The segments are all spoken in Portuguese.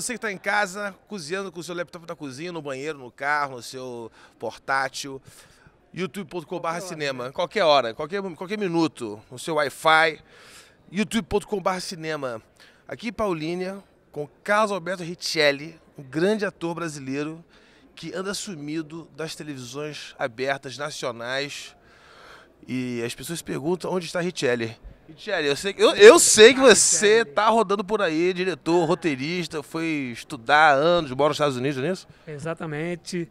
você que está em casa, cozinhando com o seu laptop na cozinha, no banheiro, no carro, no seu portátil, youtube.com.br cinema, né? qualquer hora, qualquer, qualquer minuto, no seu Wi-Fi, youtube.com.br cinema. Aqui Paulinha, com Carlos Alberto Richelli, um grande ator brasileiro que anda sumido das televisões abertas nacionais. E as pessoas perguntam onde está Richelli. Thierry, eu sei, eu, eu sei que você tá rodando por aí, diretor, roteirista, foi estudar anos, mora nos Estados Unidos, não é isso? Exatamente.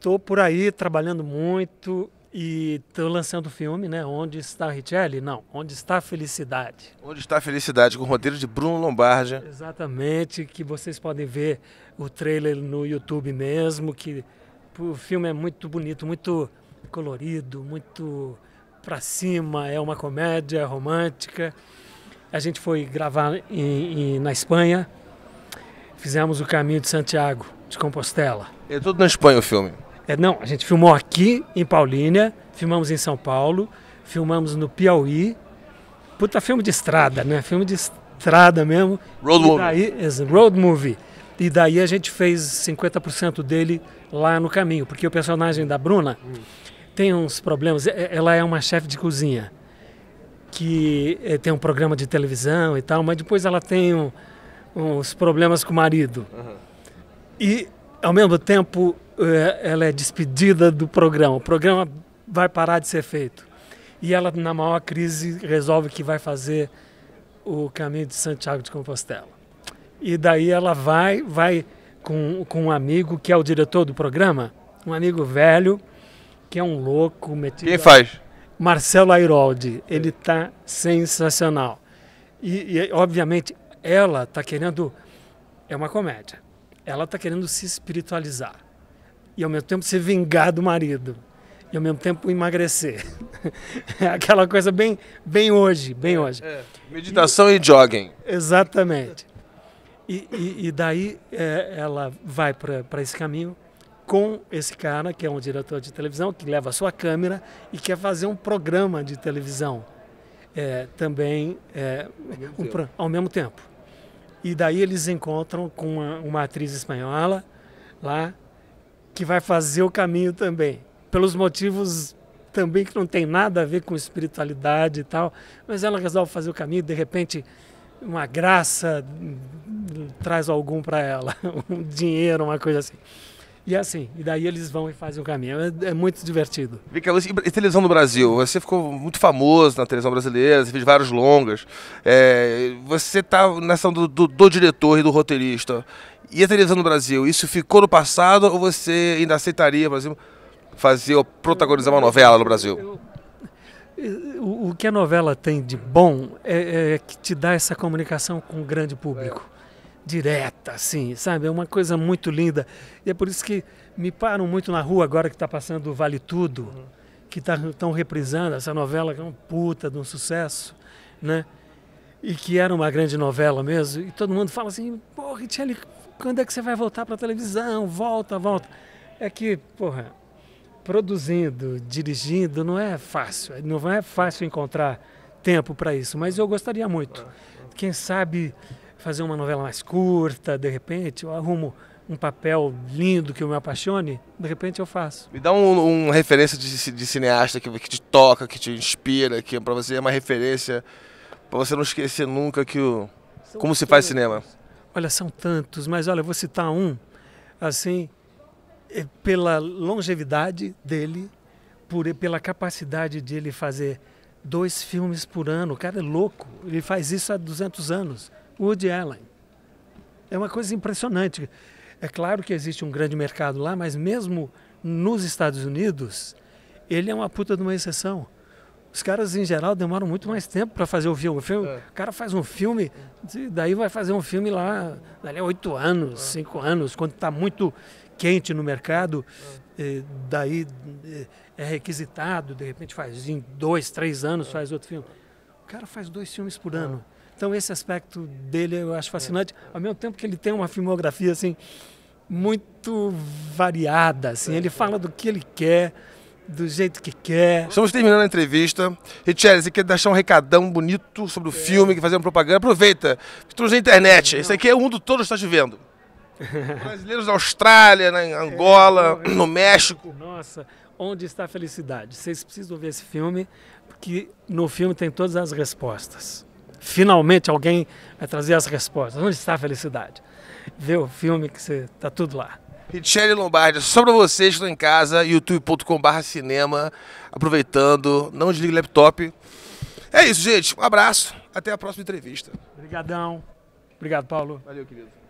Tô por aí trabalhando muito e tô lançando o filme, né? Onde está Richelli? Não, Onde está a Felicidade. Onde está a Felicidade, com o roteiro de Bruno Lombardi. Exatamente, que vocês podem ver o trailer no YouTube mesmo, que o filme é muito bonito, muito colorido, muito pra cima, é uma comédia romântica. A gente foi gravar em, em, na Espanha, fizemos o caminho de Santiago, de Compostela. É tudo na Espanha o filme? É, não, a gente filmou aqui em Paulínia, filmamos em São Paulo, filmamos no Piauí. Puta filme de estrada, né? Filme de estrada mesmo. Road movie. road movie. E daí a gente fez 50% dele lá no caminho, porque o personagem da Bruna, hum tem uns problemas. É, ela é uma chefe de cozinha que é, tem um programa de televisão e tal, mas depois ela tem um, uns problemas com o marido. Uhum. E, ao mesmo tempo, é, ela é despedida do programa. O programa vai parar de ser feito. E ela, na maior crise, resolve que vai fazer o caminho de Santiago de Compostela. E daí ela vai, vai com, com um amigo que é o diretor do programa, um amigo velho, que é um louco metido. Quem faz? Marcelo Airoldi. É. Ele tá sensacional. E, e obviamente, ela tá querendo. É uma comédia. Ela tá querendo se espiritualizar. E ao mesmo tempo se vingar do marido. E ao mesmo tempo emagrecer. é aquela coisa bem, bem hoje, bem é, hoje. é. Meditação e, e jogging. Exatamente. E, e, e, daí é, ela vai para esse caminho com esse cara, que é um diretor de televisão, que leva a sua câmera e quer fazer um programa de televisão é, também é, ao, mesmo um, ao, mesmo tempo. E daí eles encontram com uma, uma, atriz espanhola lá que vai fazer o caminho também, pelos motivos também que não tem nada a ver com espiritualidade e tal, mas ela resolve fazer o caminho, de repente uma graça hum, traz algum para ela, um dinheiro, uma coisa assim. E é assim, e daí eles vão e fazem o caminho. É, é muito divertido. Vika e televisão no Brasil? Você ficou muito famoso na televisão brasileira, você fez vários longas. É, você está na ação do, do, do, diretor e do roteirista. E a televisão no Brasil, isso ficou no passado ou você ainda aceitaria, por exemplo, fazer ou protagonizar uma novela no Brasil? Eu, eu, o, o que a novela tem de bom é, é que te dá essa comunicação com o grande público direta, assim, sabe? É uma coisa muito linda. E é por isso que me param muito na rua agora que está passando o Vale Tudo, uhum. que estão tá, reprisando essa novela que é um puta de um sucesso, né? E que era uma grande novela mesmo. E todo mundo fala assim, pô, Richelle, quando é que você vai voltar para a televisão? Volta, volta. É que, porra, produzindo, dirigindo, não é fácil. Não é fácil encontrar tempo para isso, mas eu gostaria muito. Quem sabe fazer uma novela mais curta, de repente, eu arrumo um papel lindo que eu me apaixone, de repente eu faço. Me dá uma um referência de, de cineasta que, que, te toca, que te inspira, que para você é uma referência, para você não esquecer nunca que o como se faz cinema. Olha, são tantos, mas olha, vou citar um, assim, é, pela longevidade dele, por pela capacidade de ele fazer dois filmes por ano. O cara é louco, ele faz isso há 200 anos. Woody Allen. É uma coisa impressionante. É claro que existe um grande mercado lá, mas mesmo nos Estados Unidos, ele é uma puta de uma exceção. Os caras, em geral, demoram muito mais tempo para fazer o filme. O, filme, é. o cara faz um filme, daí vai fazer um filme lá, dali é oito anos, é. cinco é. anos, quando está muito quente no mercado, é. Eh, daí eh, é requisitado, de repente faz em dois, três anos, é. faz outro filme. O cara faz dois filmes por ano. Então esse aspecto dele eu acho é. fascinante, ao mesmo tempo que ele tem uma filmografia assim muito variada, assim, é. ele fala do que ele quer, do jeito que quer. Estamos terminando a entrevista. Richelle, você quer deixar um recadão bonito sobre o é. filme, que fazer uma propaganda? Aproveita, estamos na internet. Isso aqui é o mundo todo está te vendo. Brasileiros na Austrália, na Angola, é, no é. México. Nossa, onde está a felicidade? Vocês precisam ver esse filme, porque no filme tem todas as respostas finalmente alguém vai trazer as respostas. Onde está a felicidade? Vê o filme que você tá tudo lá. Richelle Lombardi, só para vocês que estão em casa, youtube.com.br cinema, aproveitando, não desligue o laptop. É isso, gente. Um abraço. Até a próxima entrevista. Obrigadão. Obrigado, Paulo. Valeu, querido.